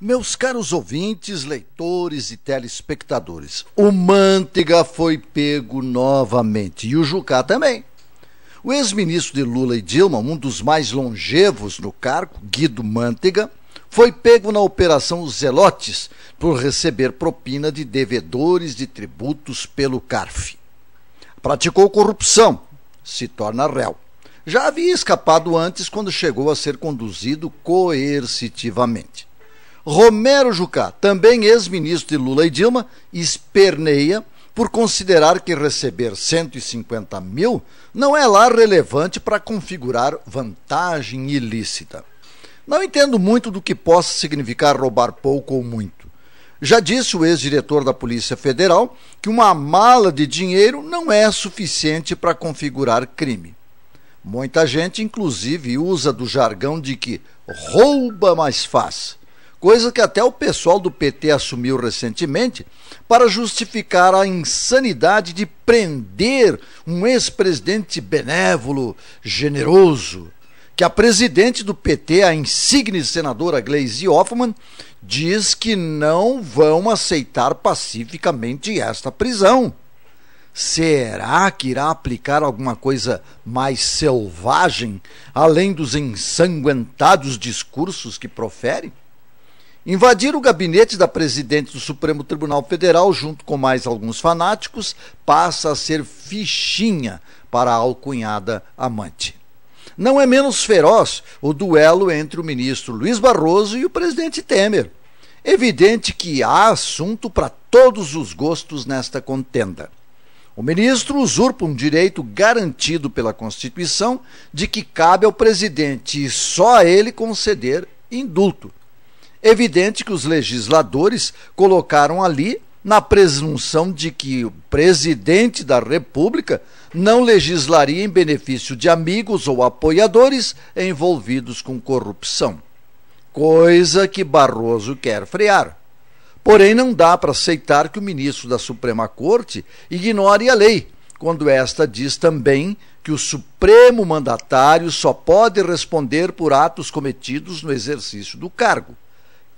Meus caros ouvintes, leitores e telespectadores, o Manteiga foi pego novamente e o Jucá também. O ex-ministro de Lula e Dilma, um dos mais longevos no cargo, Guido Manteiga, foi pego na Operação Zelotes por receber propina de devedores de tributos pelo CARF. Praticou corrupção, se torna réu. Já havia escapado antes quando chegou a ser conduzido coercitivamente. Romero Jucá, também ex-ministro de Lula e Dilma, esperneia por considerar que receber 150 mil não é lá relevante para configurar vantagem ilícita. Não entendo muito do que possa significar roubar pouco ou muito. Já disse o ex-diretor da Polícia Federal que uma mala de dinheiro não é suficiente para configurar crime. Muita gente, inclusive, usa do jargão de que rouba mais fácil coisa que até o pessoal do PT assumiu recentemente para justificar a insanidade de prender um ex-presidente benévolo, generoso, que a presidente do PT, a insigne senadora Gleisi Hoffmann, diz que não vão aceitar pacificamente esta prisão. Será que irá aplicar alguma coisa mais selvagem, além dos ensanguentados discursos que profere? Invadir o gabinete da presidente do Supremo Tribunal Federal, junto com mais alguns fanáticos, passa a ser fichinha para a alcunhada amante. Não é menos feroz o duelo entre o ministro Luiz Barroso e o presidente Temer. Evidente que há assunto para todos os gostos nesta contenda. O ministro usurpa um direito garantido pela Constituição de que cabe ao presidente e só a ele conceder indulto, Evidente que os legisladores colocaram ali na presunção de que o presidente da República não legislaria em benefício de amigos ou apoiadores envolvidos com corrupção, coisa que Barroso quer frear. Porém, não dá para aceitar que o ministro da Suprema Corte ignore a lei, quando esta diz também que o supremo mandatário só pode responder por atos cometidos no exercício do cargo.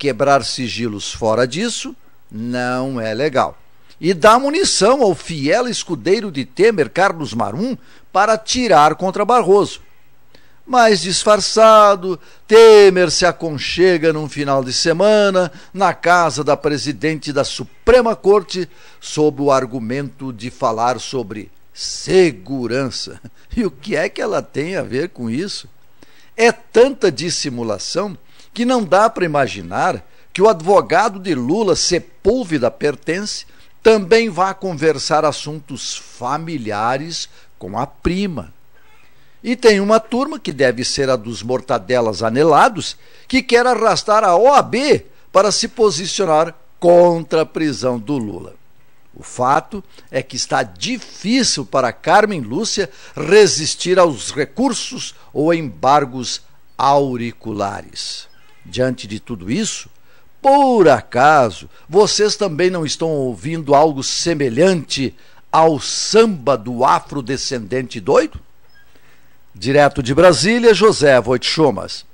Quebrar sigilos fora disso não é legal. E dá munição ao fiel escudeiro de Temer, Carlos Marum, para tirar contra Barroso. Mas disfarçado, Temer se aconchega num final de semana na casa da presidente da Suprema Corte sob o argumento de falar sobre segurança. E o que é que ela tem a ver com isso? É tanta dissimulação que não dá para imaginar que o advogado de Lula, Sepúlveda Pertence, também vá conversar assuntos familiares com a prima. E tem uma turma que deve ser a dos mortadelas anelados, que quer arrastar a OAB para se posicionar contra a prisão do Lula. O fato é que está difícil para Carmen Lúcia resistir aos recursos ou embargos auriculares. Diante de tudo isso, por acaso vocês também não estão ouvindo algo semelhante ao samba do afrodescendente doido? Direto de Brasília, José Voitchomas.